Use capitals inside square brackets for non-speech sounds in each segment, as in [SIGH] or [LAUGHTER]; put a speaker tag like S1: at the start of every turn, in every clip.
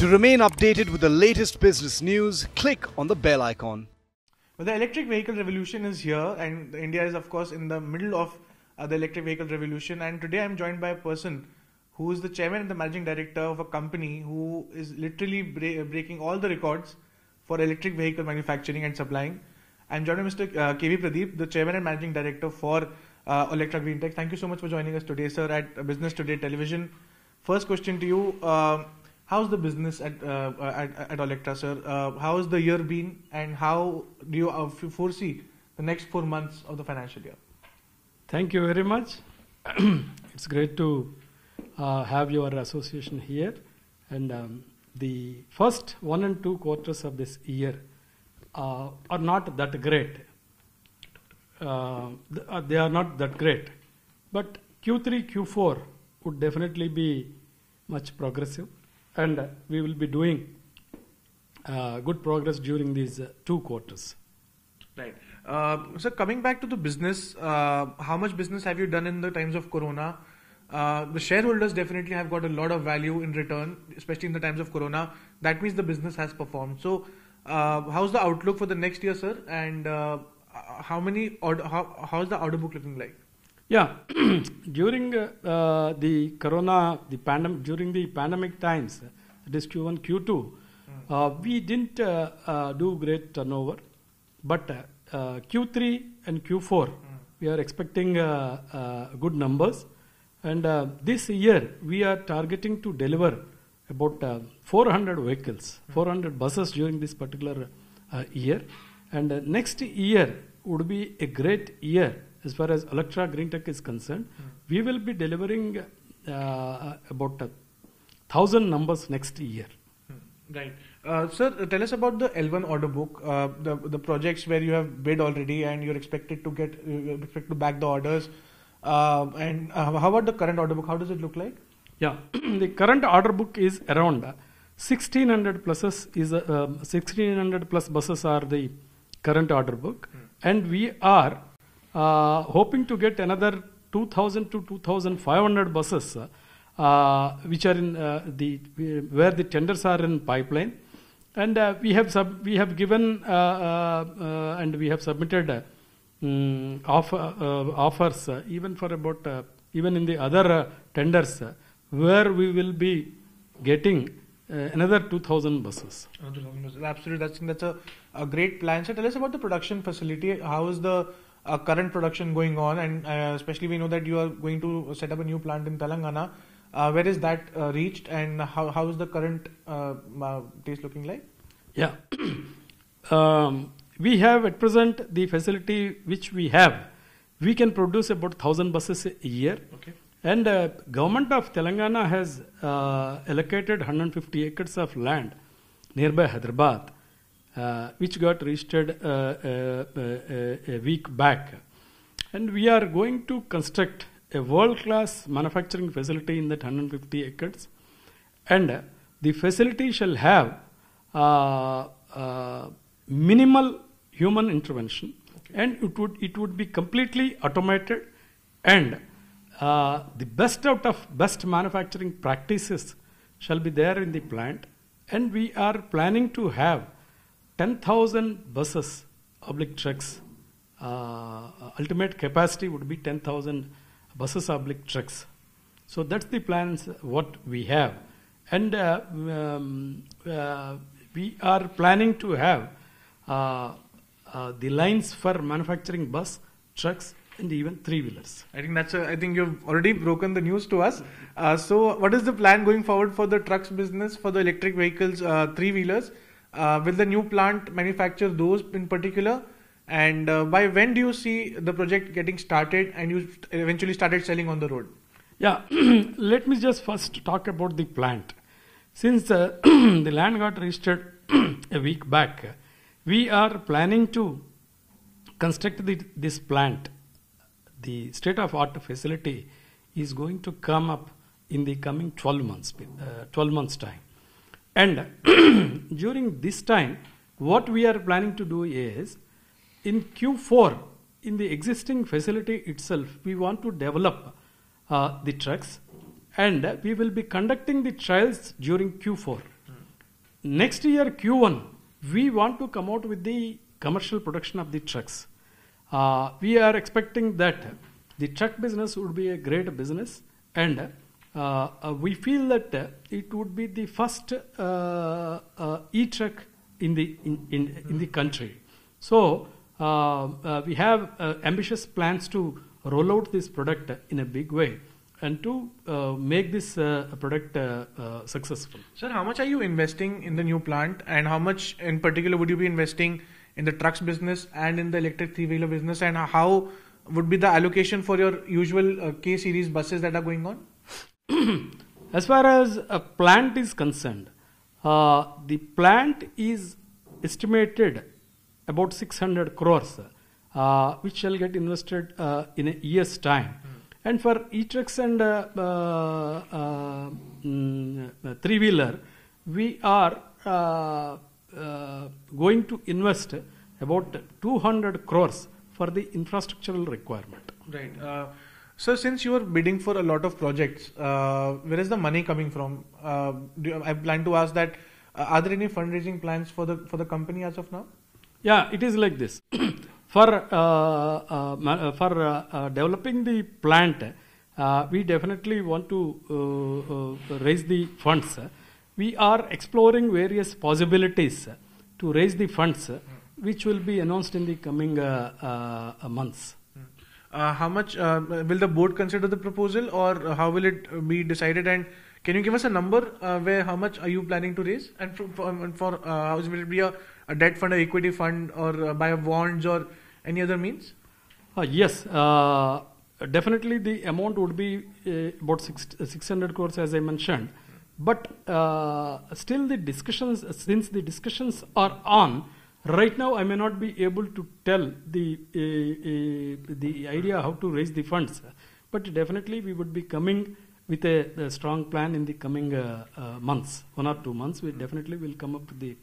S1: To remain updated with the latest business news, click on the bell icon.
S2: Well, the electric vehicle revolution is here, and India is, of course, in the middle of uh, the electric vehicle revolution. And today I'm joined by a person who is the chairman and the managing director of a company who is literally bra- breaking all the records for electric vehicle manufacturing and supplying. I'm joined by Mr. Uh, KV Pradeep, the chairman and managing director for uh, Electra Green Tech. Thank you so much for joining us today, sir, at Business Today Television. First question to you. Uh, how's the business at uh, uh, at, at Olectra, sir? Uh, how has the year been, and how do you uh, foresee the next four months of the financial year? Thank you very much.
S1: [CLEARS THROAT] it's great to uh, have your association here, and um, the first one and two quarters of this year uh, are not that great. they are not that great, but Q3, Q4 would definitely be much progressive and uh,
S2: we will be doing uh, good progress during these uh, two quarters. Right. Uh, so coming back to the business, uh, how much business have you done in the times of Corona? Uh, the shareholders definitely have got a lot of value in return, especially in the times of Corona. That means the business has performed. So, how's the outlook for the next year, sir? And how many order, how, how's the order book looking like?
S1: Yeah, [CLEARS THROAT] during uh, the corona, the pandemic, during the pandemic times, that is Q1, Q2, uh, we didn't uh, uh, do great turnover, but uh, uh, Q3 and Q4, we are expecting good numbers. And this year, we are targeting to deliver about 400 vehicles, 400 buses during this particular year. And next year would be a great year as far as Electra Green Tech is concerned, mm. we will be delivering uh, about a thousand numbers next
S2: year. Hmm. Right. Uh, sir, tell us about the L1 order book, uh, the, the projects where you have bid already and you're expected to get, expect to back the orders. Uh, and uh, how about the current order book? How does it look like?
S1: Yeah, [CLEARS THROAT] the current order book is around 1600 pluses is 1600 uh, um, plus buses are the current order book, hmm. and we are uh, hoping to get another 2,000 to 2,500 buses, uh, which are in uh, the where the tenders are in pipeline, and we have sub we have given and we have submitted um, mm, offer, offers even for about even in the other tenders where we will be getting uh, another
S2: 2000 buses. Absolutely, that's, that's a, a great plan. So tell us about the production facility. How is the uh, current production going on, and uh, especially we know that you are going to set up a new plant in Telangana. Uh, where is that uh, reached, and how how is the current uh, taste looking like?
S1: Yeah, [CLEARS THROAT] um, we have at present the facility which we have. We can produce about thousand buses a year. Okay. And uh, government of Telangana has uh, allocated 150 acres of land nearby Hyderabad uh, which got registered uh, uh, uh, a week back. And we are going to construct a world-class manufacturing facility in that 150 acres. And the facility shall have minimal human intervention okay. and it would, it would be completely automated and uh, the best out of best manufacturing practices shall be there in the plant and we are planning to have 10,000 buses, oblique trucks, uh, uh, ultimate capacity would be 10,000 buses oblique trucks. So that's the plans uh, what we have. And uh, um, uh, we are planning to have uh,
S2: the lines for manufacturing bus, trucks, and even three wheelers. I think that's. A, I think you've already broken the news to us. so, what is the plan going forward for the trucks business for the electric vehicles, three wheelers? uh, will the new plant manufacture those in particular? And uh, by when do you see the project getting started and you eventually started selling on the road? Yeah, [CLEARS THROAT] let me just first talk about the plant. Since
S1: uh, [CLEARS THROAT] the land got registered [CLEARS THROAT] a week back, we are planning to construct the, this plant. The state of art facility is going to come up in the coming 12 months, uh, 12 months time. And [CLEARS THROAT] during this time, what we are planning to do is in Q4, in the existing facility itself, we want to develop uh, the trucks and we will be conducting the trials during Q4. Next year, Q1, we want to come out with the commercial production of the trucks. Uh, we are expecting that the truck business would be a great business and uh, uh, we feel that it would be the first uh, e-truck in the in, in, in, the country. So we have ambitious plans to roll out this product in a big way and to uh, make this uh, product uh, successful.
S2: Sir, how much are you investing in the new plant and how much in particular would you be investing in the trucks business and in the electric three-wheeler business and how would be the allocation for your usual K-series buses that are going on? as far
S1: as a plant is concerned, uh, the plant is estimated about 600 crores, uh, which shall get invested uh, in a year's time. Mm. And for e-trucks and uh, uh, uh, mm, three-wheeler, we are going to invest about
S2: 200 crores for the infrastructural requirement. Right. So since you are bidding for a lot of projects, uh, where is the money coming from? Uh, you, I plan to ask that. Uh, are there any fundraising plans for the for the company as of now?
S1: Yeah, it is like this. [CLEARS THROAT] for uh, uh, uh, for developing the plant, we definitely want to raise the funds. We are exploring various possibilities to raise the funds, which will be announced in
S2: the coming months. Uh, how much uh, will the board consider the proposal or how will it be decided and can you give us a number uh, where how much are you planning to raise and for, for, um, for uh, how will it be a, a, debt fund or equity fund or uh, by bonds or any other means
S1: uh, yes definitely the amount would be about six, 600 crores as i mentioned but still the discussions since the discussions are on right now I may not be able to tell the uh, uh, the idea how to raise the funds, but definitely we would be coming with a, a strong plan in the coming uh, uh months, one or two months. We hmm. definitely will come up with the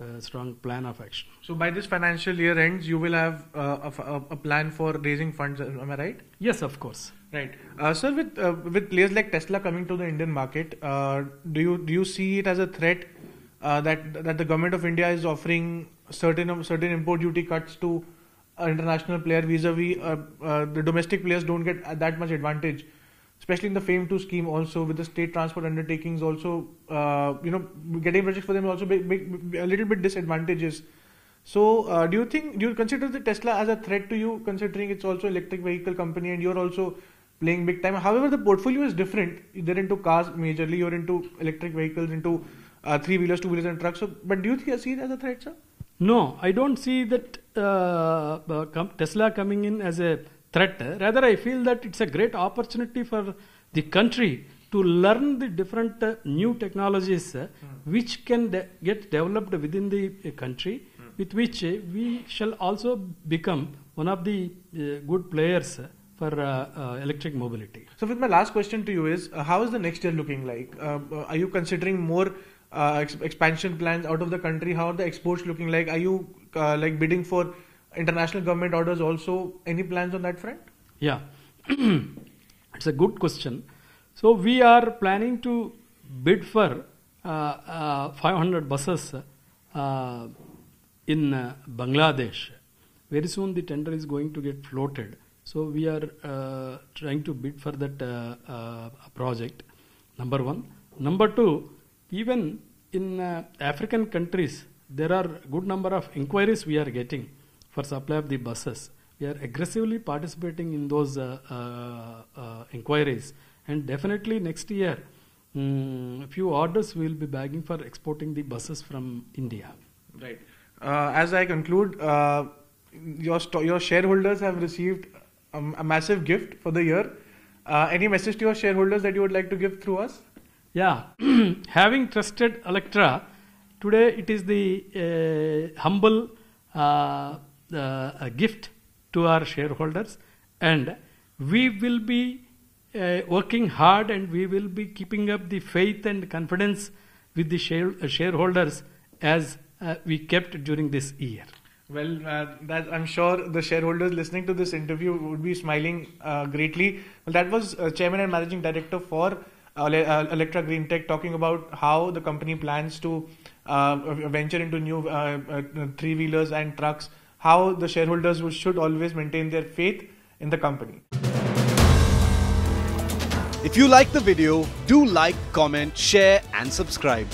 S1: uh, strong plan of action.
S2: So by this financial year ends, you will have uh, a, a, plan for raising funds. Am I right? Yes, of course. Right, sir. With with players like Tesla coming to the Indian market, do you do you see it as a threat? Uh, that that the government of India is offering certain certain import duty cuts to an international player vis-a-vis uh, uh, the domestic players don't get that much advantage especially in the fame 2 scheme also with the state transport undertakings also uh, you know getting projects for them also be, be, be a little bit disadvantages so uh, do you think do you consider the tesla as a threat to you considering it's also electric vehicle company and you're also playing big time however the portfolio is different they're into cars majorly you're into electric vehicles into uh, three wheelers two wheelers and trucks so but do you see it as a threat sir no, I don't see that
S1: uh, uh Tesla coming in as a threat. Rather, I feel that it's a great opportunity for the country to learn the different uh, new technologies mm. which can de get developed within the uh, country, mm. with which uh, we shall also
S2: become one of the good players for electric mobility. So, with my last question to you is, how is the next year looking like? are you considering more uh, expansion plans out of the country? How are the exports looking like? Are you uh, like bidding for international government orders also? Any plans on that front?
S1: Yeah, [CLEARS THROAT] it's a good question. So we are planning to bid for
S2: uh,
S1: 500 buses in Bangladesh. Very soon the tender is going to get floated. So we are uh, trying to bid for that uh, uh, project. Number one. Number two, even in uh, African countries, there are good number of inquiries we are getting for supply of the buses. We are aggressively participating in those uh, uh, uh, inquiries, and definitely next year, um, few orders we will be bagging for
S2: exporting the buses from India. Right. as I conclude, your your shareholders have received a, um, a massive gift for the year. Uh, any message to your shareholders that you would like to give through us?
S1: Yeah, [CLEARS THROAT] having trusted Electra, today it is the uh, humble uh, uh, gift to our shareholders, and we will be uh, working hard and we will be keeping up the faith and confidence with the share, uh, shareholders as uh,
S2: we kept during this year. Well, uh, that, I'm sure the shareholders listening to this interview would be smiling uh, greatly. Well, that was uh, Chairman and Managing Director for uh, Electra Green Tech talking about how the company plans to uh, venture into new uh, three wheelers and trucks, how the shareholders should always maintain their faith in the company. If you like the video, do like, comment, share and subscribe.